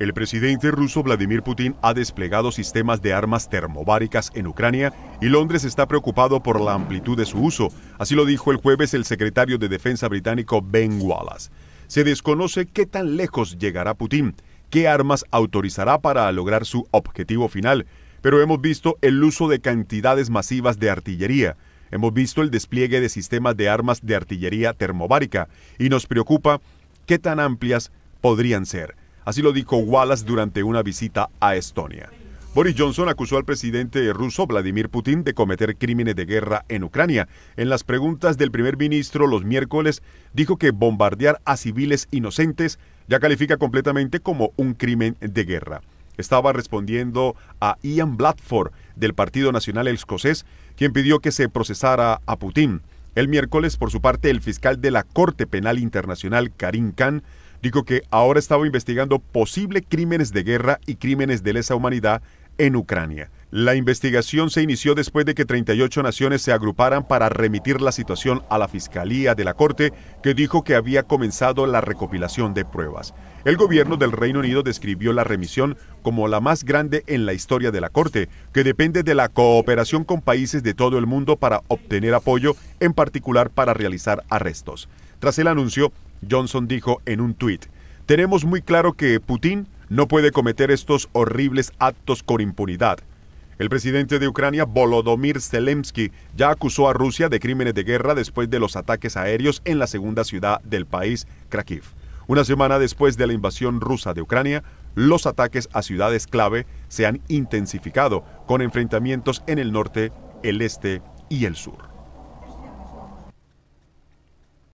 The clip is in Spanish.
El presidente ruso Vladimir Putin ha desplegado sistemas de armas termobáricas en Ucrania y Londres está preocupado por la amplitud de su uso. Así lo dijo el jueves el secretario de Defensa británico Ben Wallace. Se desconoce qué tan lejos llegará Putin, qué armas autorizará para lograr su objetivo final, pero hemos visto el uso de cantidades masivas de artillería. Hemos visto el despliegue de sistemas de armas de artillería termobárica y nos preocupa qué tan amplias podrían ser. Así lo dijo Wallace durante una visita a Estonia. Boris Johnson acusó al presidente ruso Vladimir Putin de cometer crímenes de guerra en Ucrania. En las preguntas del primer ministro los miércoles dijo que bombardear a civiles inocentes ya califica completamente como un crimen de guerra. Estaba respondiendo a Ian Blatford del Partido Nacional Escocés, quien pidió que se procesara a Putin. El miércoles, por su parte, el fiscal de la Corte Penal Internacional, Karim Khan, dijo que ahora estaba investigando posibles crímenes de guerra y crímenes de lesa humanidad en Ucrania. La investigación se inició después de que 38 naciones se agruparan para remitir la situación a la Fiscalía de la Corte, que dijo que había comenzado la recopilación de pruebas. El gobierno del Reino Unido describió la remisión como la más grande en la historia de la Corte, que depende de la cooperación con países de todo el mundo para obtener apoyo, en particular para realizar arrestos. Tras el anuncio, Johnson dijo en un tuit, tenemos muy claro que Putin no puede cometer estos horribles actos con impunidad. El presidente de Ucrania, Volodymyr Zelensky, ya acusó a Rusia de crímenes de guerra después de los ataques aéreos en la segunda ciudad del país, Krakiv. Una semana después de la invasión rusa de Ucrania, los ataques a ciudades clave se han intensificado, con enfrentamientos en el norte, el este y el sur.